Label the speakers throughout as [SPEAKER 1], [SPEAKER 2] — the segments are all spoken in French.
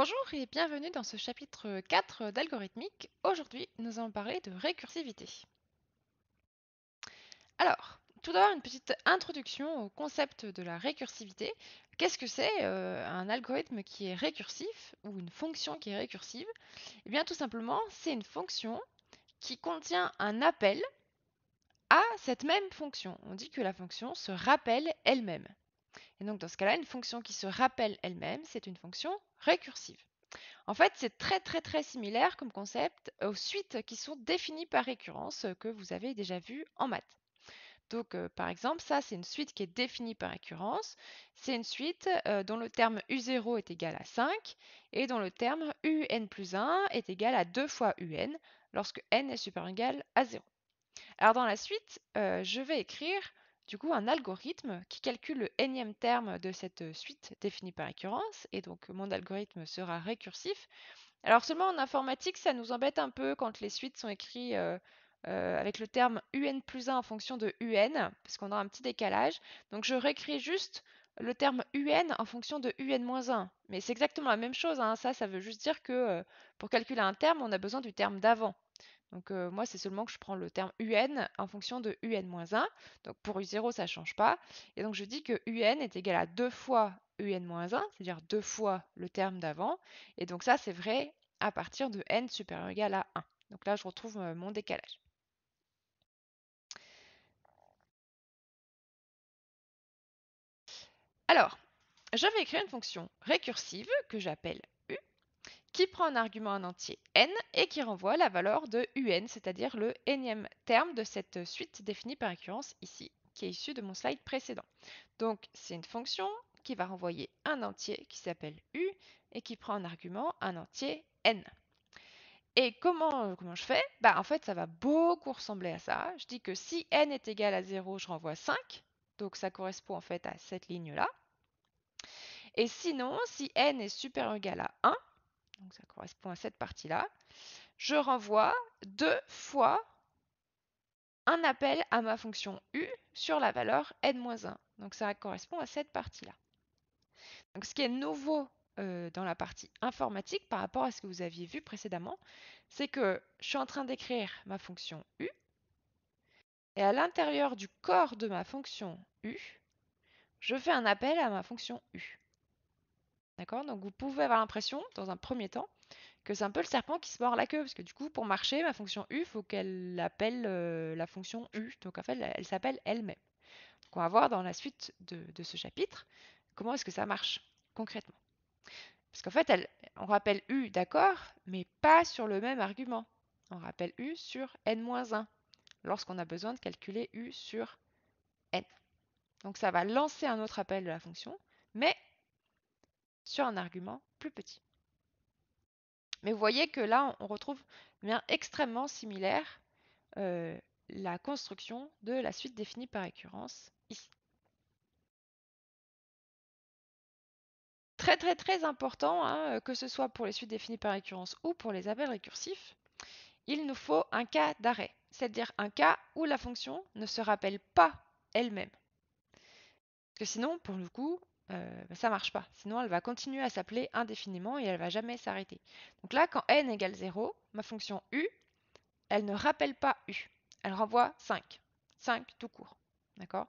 [SPEAKER 1] Bonjour et bienvenue dans ce chapitre 4 d'algorithmique. Aujourd'hui, nous allons parler de récursivité. Alors, tout d'abord, une petite introduction au concept de la récursivité. Qu'est-ce que c'est euh, un algorithme qui est récursif ou une fonction qui est récursive Eh bien, tout simplement, c'est une fonction qui contient un appel à cette même fonction. On dit que la fonction se rappelle elle-même. Et donc dans ce cas-là, une fonction qui se rappelle elle-même, c'est une fonction récursive. En fait, c'est très très très similaire comme concept aux suites qui sont définies par récurrence euh, que vous avez déjà vues en maths. Donc, euh, par exemple, ça, c'est une suite qui est définie par récurrence. C'est une suite euh, dont le terme U0 est égal à 5 et dont le terme UN plus 1 est égal à 2 fois UN lorsque n est supérieur ou égal à 0. Alors, dans la suite, je vais écrire du coup, un algorithme qui calcule le énième terme de cette euh, suite définie par récurrence, et donc mon algorithme sera récursif. Alors seulement en informatique, ça nous embête un peu quand les suites sont écrites euh, euh, avec le terme un plus 1 en fonction de un, parce qu'on a un petit décalage. Donc je réécris juste le terme un en fonction de un-1. moins Mais c'est exactement la même chose, hein. ça, ça veut juste dire que pour calculer un terme, on a besoin du terme d'avant. Donc moi, c'est seulement que je prends le terme UN en fonction de UN-1. Donc pour U0, ça ne change pas. Et donc je dis que UN est égal à 2 fois UN-1, c'est-à-dire 2 fois le terme d'avant. Et donc ça, c'est vrai à partir de N supérieur ou égal à 1. Donc là, je retrouve mon décalage. Alors, j'avais écrit une fonction récursive que j'appelle qui prend un argument un entier n et qui renvoie la valeur de un, c'est-à-dire le énième terme de cette suite définie par récurrence ici, qui est issue de mon slide précédent. Donc c'est une fonction qui va renvoyer un entier qui s'appelle u et qui prend en argument un entier n. Et comment, euh, je fais bah, En fait, ça va beaucoup ressembler à ça. Je dis que si n est égal à 0, je renvoie 5. Donc ça correspond en fait à cette ligne-là. Et sinon, si n est supérieur ou égal donc ça correspond à cette partie-là. Je renvoie deux fois un appel à ma fonction u sur la valeur n-1. Donc ça correspond à cette partie-là. Donc ce qui est nouveau euh, dans la partie informatique par rapport à ce que vous aviez vu précédemment, c'est que je suis en train d'écrire ma fonction u, et à l'intérieur du corps de ma fonction u, je fais un appel à ma fonction u. D'accord Donc vous pouvez avoir l'impression, dans un premier temps, que c'est un peu le serpent qui se mord la queue, parce que du coup, pour marcher, ma fonction u, il faut qu'elle appelle euh, la fonction u. Donc en fait, elle, s'appelle elle-même. on va voir dans la suite de, ce chapitre comment est-ce que ça marche concrètement. Parce qu'en fait, on rappelle u, d'accord, mais pas sur le même argument. On rappelle u sur n-1, lorsqu'on a besoin de calculer u sur n. Donc ça va lancer un autre appel de la fonction, mais sur un argument plus petit. Mais vous voyez que là, on retrouve bien extrêmement similaire euh, la construction de la suite définie par récurrence ici. Très très très important, hein, euh, que ce soit pour les suites définies par récurrence ou pour les appels récursifs, il nous faut un cas d'arrêt, c'est-à-dire un cas où la fonction ne se rappelle pas elle-même. Parce que sinon, pour le coup, ça euh, bah, ça marche pas. Sinon, elle va continuer à s'appeler indéfiniment et elle va jamais s'arrêter. Donc là, quand n égale 0, ma fonction u, elle ne rappelle pas u. Elle renvoie 5. 5 tout court. D'accord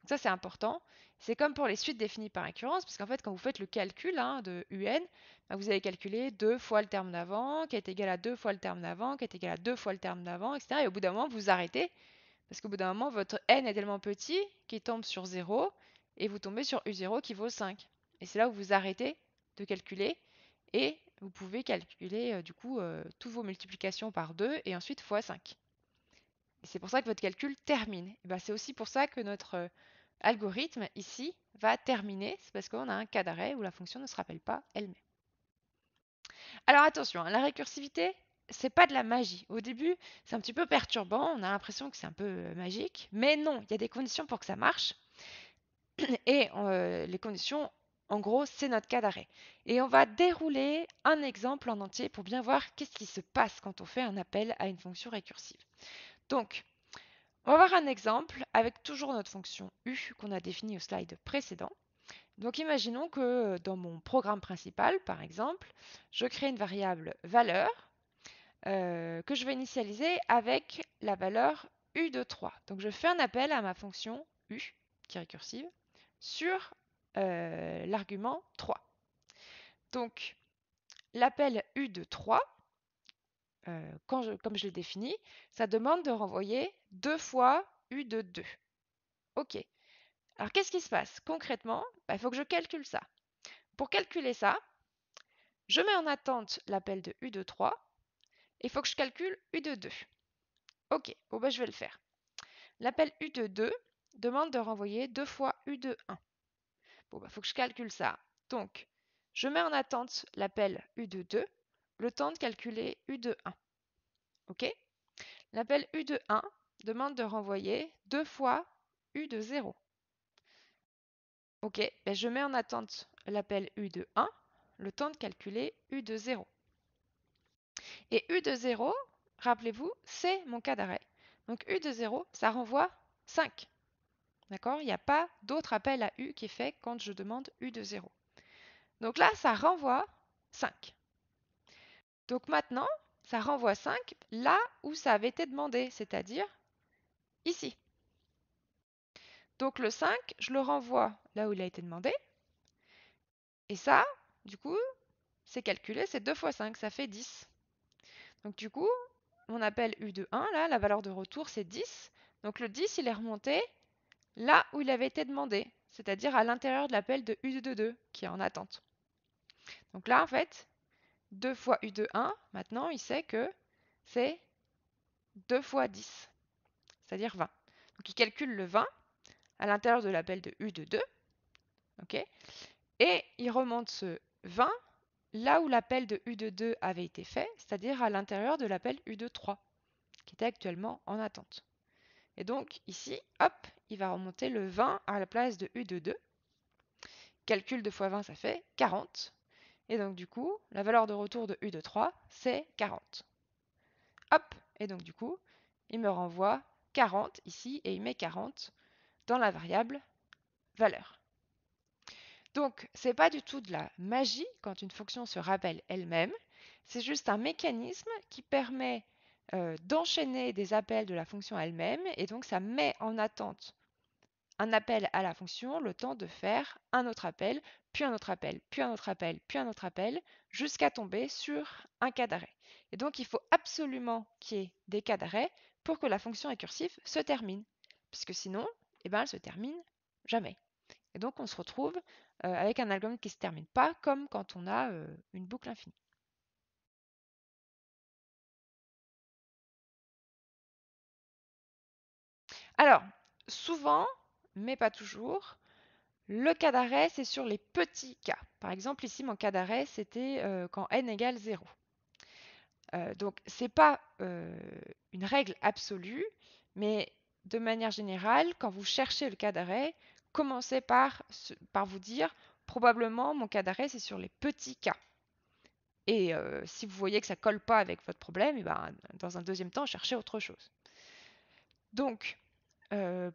[SPEAKER 1] Donc ça, c'est important. C'est comme pour les suites définies par récurrence, parce qu'en fait, quand vous faites le calcul hein, de un, bah, vous allez calculer 2 fois le terme d'avant, qui est égal à 2 fois le terme d'avant, qui est égal à 2 fois le terme d'avant, etc. Et au bout d'un moment, vous arrêtez, parce qu'au bout d'un moment, votre n est tellement petit qu'il tombe sur 0, et vous tombez sur U0 qui vaut 5. Et c'est là où vous arrêtez de calculer et vous pouvez calculer euh, du coup euh, toutes tous vos multiplications par 2 et ensuite fois 5. Et c'est pour ça que votre calcul termine. Ben, c'est aussi pour ça que notre euh, algorithme ici va terminer, c'est parce qu'on a un cas d'arrêt où la fonction ne se rappelle pas elle-même. Alors attention, hein, la récursivité, c'est pas de la magie. Au début, c'est un petit peu perturbant, on a l'impression que c'est un peu magique, mais non, il y a des conditions pour que ça marche. Et les conditions, en gros, c'est notre cas d'arrêt. Et on va dérouler un exemple en entier pour bien voir qu'est-ce qui se passe quand on fait un appel à une fonction récursive. Donc, on va voir un exemple avec toujours notre fonction U qu'on a définie au slide précédent. Donc imaginons que dans mon programme principal, par exemple, je crée une variable valeur que je vais initialiser avec la valeur U de 3. Donc je fais un appel à ma fonction U, qui est récursive, sur euh, l'argument 3. Donc, l'appel U de 3, euh, comme je l'ai défini, ça demande de renvoyer deux fois U de 2. OK. Alors, qu'est-ce qui se passe concrètement bah, Il faut que je calcule ça. Pour calculer ça, je mets en attente l'appel de U de 3 et il faut que je calcule U de 2. OK, bon bah, je vais le faire. L'appel U de 2, demande de renvoyer 2 fois U de 1. Bon, il bah, faut que je calcule ça. Donc, je mets en attente l'appel U de 2, le temps de calculer U de 1. OK L'appel U de 1 demande de renvoyer 2 fois U de 0. OK, ben, je mets en attente l'appel U de 1, le temps de calculer U de 0. Et U de 0, rappelez-vous, c'est mon cas d'arrêt. Donc U de 0, ça renvoie 5. Il n'y a pas d'autre appel à U qui est fait quand je demande U de 0. Donc là, ça renvoie 5. Donc maintenant, ça renvoie 5 là où ça avait été demandé, c'est-à-dire ici. Donc le 5, je le renvoie là où il a été demandé. Et ça, du coup, c'est calculé, c'est 2 fois 5, ça fait 10. Donc du coup, mon appel U de 1, là, la valeur de retour, c'est 10. Donc le 10, il est remonté là où il avait été demandé, c'est-à-dire à, l'intérieur de l'appel de U2.2 qui est en attente. Donc là, en fait, 2 fois U2.1, maintenant, il sait que c'est 2 fois 10, c'est-à-dire 20. Donc il calcule le 20 à l'intérieur de l'appel de U2.2, ok, et il remonte ce 20 là où l'appel de U2.2 avait été fait, c'est-à-dire à, à l'intérieur de l'appel U2.3, qui était actuellement en attente. Et donc ici, hop, il va remonter le 20 à la place de U de 2. Calcul 2 fois 20, ça fait 40. Et donc du coup, la valeur de retour de U de 3, c'est 40. Hop, et donc du coup, il me renvoie 40 ici et il met 40 dans la variable valeur. Donc, ce n'est pas du tout de la magie quand une fonction se rappelle elle-même, c'est juste un mécanisme qui permet euh, d'enchaîner des appels de la fonction elle-même, et donc ça met en attente un appel à la fonction le temps de faire un autre appel, puis un autre appel, puis un autre appel, puis un autre appel, jusqu'à tomber sur un cas d'arrêt. Et donc il faut absolument qu'il y ait des cas d'arrêt pour que la fonction récursive se termine, puisque sinon, eh ben, elle se termine jamais. Et donc on se retrouve euh, avec un algorithme qui ne se termine pas, comme quand on a euh, une boucle infinie. Alors, souvent, mais pas toujours, le cas d'arrêt, c'est sur les petits cas. Par exemple, ici, mon cas d'arrêt, c'était euh, quand n égale 0. Euh, donc, ce n'est pas euh, une règle absolue, mais de manière générale, quand vous cherchez le cas d'arrêt, commencez par, par vous dire, probablement, mon cas d'arrêt, c'est sur les petits cas. Et si vous voyez que ça colle pas avec votre problème, eh ben, dans un deuxième temps, cherchez autre chose. Donc, euh,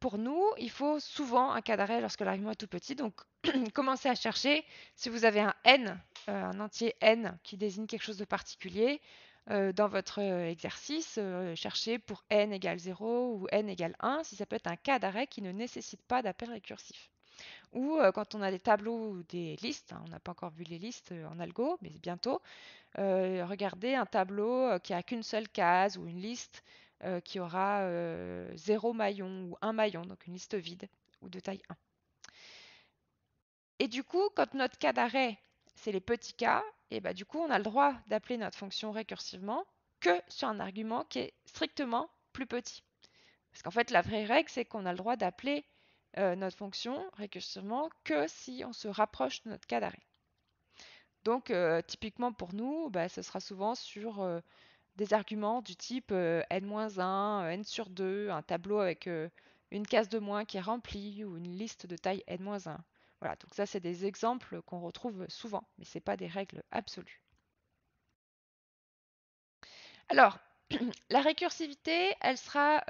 [SPEAKER 1] pour nous, il faut souvent un cas d'arrêt lorsque l'argument est tout petit. Donc, commencez à chercher. Si vous avez un n, euh, un entier n qui désigne quelque chose de particulier euh, dans votre exercice, cherchez pour n égale 0 ou n égale 1 si ça peut être un cas d'arrêt qui ne nécessite pas d'appel récursif. Ou quand on a des tableaux ou des listes, hein, on n'a pas encore vu les listes en algo, mais bientôt, regardez un tableau qui a qu'une seule case ou une liste euh, qui aura 0 euh, zéro maillon ou un maillon, donc une liste vide ou de taille 1. Et du coup, quand notre cas d'arrêt, c'est les petits cas, et bah, du coup, on a le droit d'appeler notre fonction récursivement que sur un argument qui est strictement plus petit. Parce qu'en fait, la vraie règle, c'est qu'on a le droit d'appeler euh, notre fonction récursivement que si on se rapproche de notre cas d'arrêt. Donc, typiquement pour nous, bah, ce sera souvent sur des arguments du type euh, n-1, euh, n sur 2, un tableau avec euh, une case de moins qui est remplie ou une liste de taille n-1. Voilà, donc ça c'est des exemples qu'on retrouve souvent, mais ce n'est pas des règles absolues. Alors, la récursivité, elle sera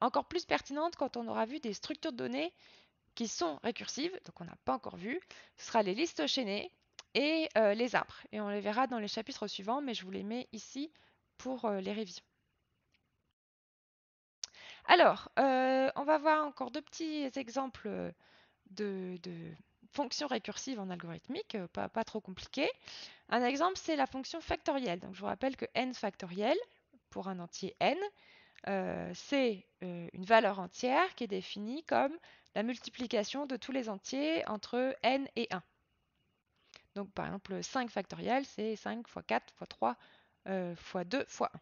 [SPEAKER 1] encore plus pertinente quand on aura vu des structures de données qui sont récursives, donc on n'a pas encore vu, ce sera les listes chaînées et les arbres. Et on les verra dans les chapitres suivants, mais je vous les mets ici pour euh, les révisions. Alors, euh, on va voir encore deux petits exemples euh, de, fonctions récursives en algorithmique, pas, trop compliquées. Un exemple, c'est la fonction factorielle. Donc, je vous rappelle que n factoriel, pour un entier n, c'est une valeur entière qui est définie comme la multiplication de tous les entiers entre n et 1. Donc par exemple 5 factoriel, c'est 5 fois 4 fois 3 euh, fois 2 fois 1.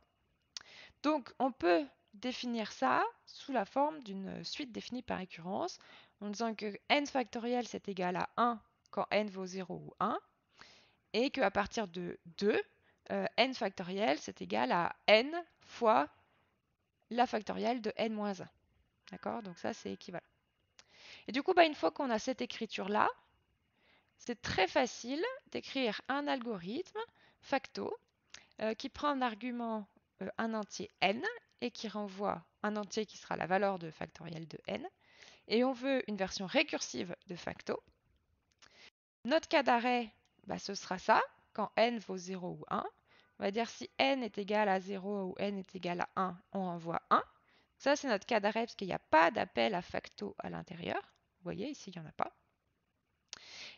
[SPEAKER 1] Donc on peut définir ça sous la forme d'une suite définie par récurrence en disant que n factoriel c'est égal à 1 quand n vaut 0 ou 1 et qu'à partir de 2, euh, n factoriel c'est égal à n fois la factorielle de n-1. D'accord Donc ça c'est équivalent. Et du coup, bah, une fois qu'on a cette écriture-là, c'est très facile d'écrire un algorithme facto euh, qui prend un argument euh, un entier n et qui renvoie un entier qui sera la valeur de factoriel de n. Et on veut une version récursive de facto. Notre cas d'arrêt, bah, ce sera ça, quand n vaut 0 ou 1. On va dire si n est égal à 0 ou n est égal à 1, on renvoie 1. Ça, c'est notre cas d'arrêt parce qu'il n'y a pas d'appel à facto à l'intérieur. Vous voyez, ici, il n'y en a pas.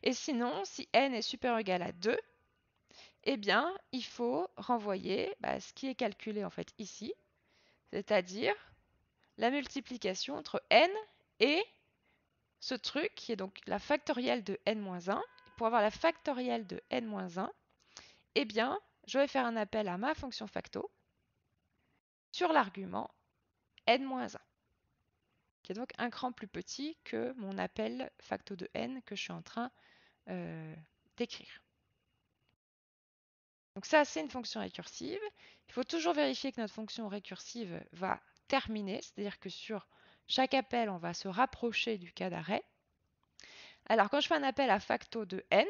[SPEAKER 1] Et sinon, si n est supérieur ou égal à 2, eh bien, il faut renvoyer bah, ce qui est calculé en fait ici, c'est-à-dire la multiplication entre n et ce truc qui est donc la factorielle de n-1. Pour avoir la factorielle de n-1, eh bien, je vais faire un appel à ma fonction facto sur l'argument n-1, qui est donc un cran plus petit que mon appel facto de n que je suis en train euh, d'écrire. Donc ça, c'est une fonction récursive. Il faut toujours vérifier que notre fonction récursive va terminer, c'est-à-dire que sur chaque appel, on va se rapprocher du cas d'arrêt. Alors quand je fais un appel à facto de n,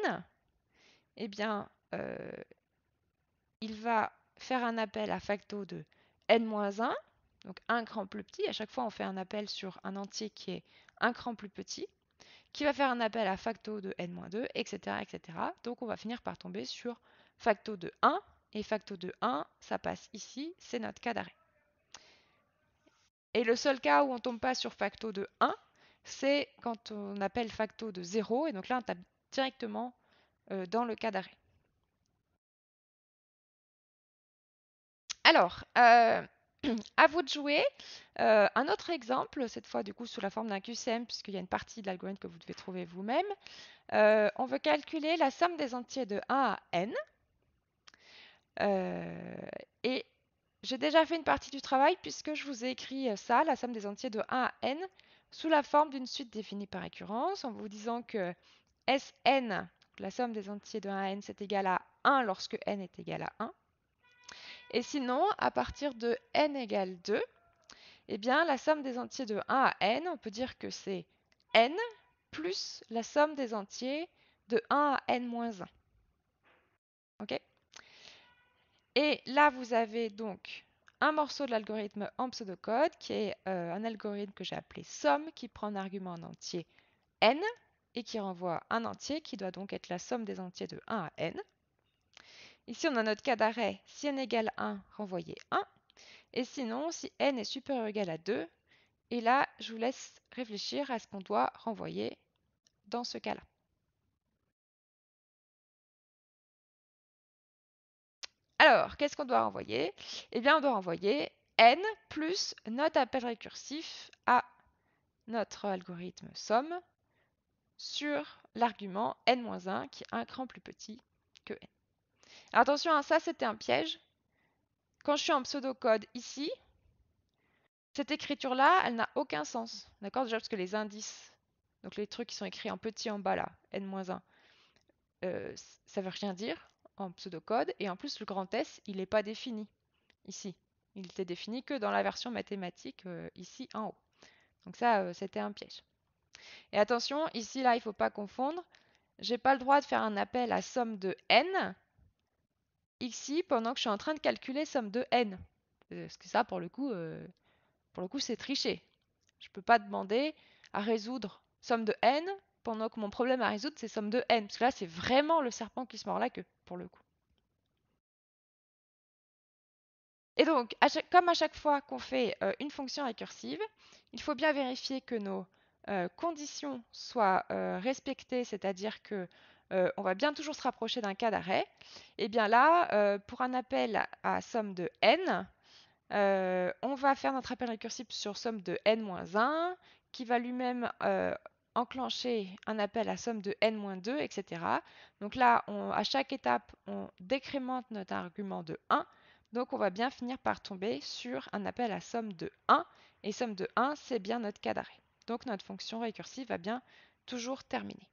[SPEAKER 1] eh bien, euh, il va faire un appel à facto de n-1, donc un cran plus petit. À chaque fois, on fait un appel sur un entier qui est un cran plus petit, qui va faire un appel à facto de n-2, etc., etc. Donc on va finir par tomber sur facto de 1, et facto de 1, ça passe ici, c'est notre cas d'arrêt. Et le seul cas où on ne tombe pas sur facto de 1, c'est quand on appelle facto de 0, et donc là on tape directement euh, dans le cas d'arrêt. Alors, euh, à vous de jouer. Euh, un autre exemple, cette fois du coup sous la forme d'un QCM, puisqu'il y a une partie de l'algorithme que vous devez trouver vous-même. on veut calculer la somme des entiers de 1 à n. Euh, et j'ai déjà fait une partie du travail puisque je vous ai écrit euh, ça, la somme des entiers de 1 à n, sous la forme d'une suite définie par récurrence, en vous disant que Sn, la somme des entiers de 1 à n, c'est égal à 1 lorsque n est égal à 1. Et sinon, à partir de n égale 2, eh bien, la somme des entiers de 1 à n, on peut dire que c'est n plus la somme des entiers de 1 à n moins 1. OK et là, vous avez donc un morceau de l'algorithme en pseudocode, qui est euh, un algorithme que j'ai appelé somme, qui prend un argument en entier n et qui renvoie un entier qui doit donc être la somme des entiers de 1 à n. Ici, on a notre cas d'arrêt, si n égale 1, renvoyez 1. Et sinon, si n est supérieur ou égal à 2, et là, je vous laisse réfléchir à ce qu'on doit renvoyer dans ce cas-là. Alors, qu'est-ce qu'on doit renvoyer Eh bien, on doit renvoyer n plus notre appel récursif à notre algorithme somme sur l'argument n-1 qui est un cran plus petit que n. Attention, hein, ça c'était un piège. Quand je suis en pseudocode ici, cette écriture-là, elle n'a aucun sens. D'accord Déjà parce que les indices, donc les trucs qui sont écrits en petit en bas là, n-1, euh, ça veut rien dire en pseudocode, et en plus le grand S, il n'est pas défini ici. Il était défini que dans la version mathématique euh, ici en haut. Donc ça, euh, c'était un piège. Et attention, ici, là, il ne faut pas confondre. J'ai pas le droit de faire un appel à somme de n ici pendant que je suis en train de calculer somme de n. Euh, parce que ça, pour le coup, pour le coup, c'est tricher. Je ne peux pas demander à résoudre somme de n pendant que mon problème à résoudre, c'est somme de n. Parce que là, c'est vraiment le serpent qui se mord la queue, pour le coup. Et donc, comme à chaque fois qu'on fait euh, une fonction récursive, il faut bien vérifier que nos euh, conditions soient euh, respectées, c'est-à-dire que on va bien toujours se rapprocher d'un cas d'arrêt. Et eh bien là, pour un appel à somme de n, on va faire notre appel récursif sur somme de n-1, qui va lui-même enclencher un appel à somme de n-2, etc. Donc là, on, à chaque étape, on décrémente notre argument de 1. Donc on va bien finir par tomber sur un appel à somme de 1. Et somme de 1, c'est bien notre cas d'arrêt. Donc notre fonction récursive va bien toujours terminer.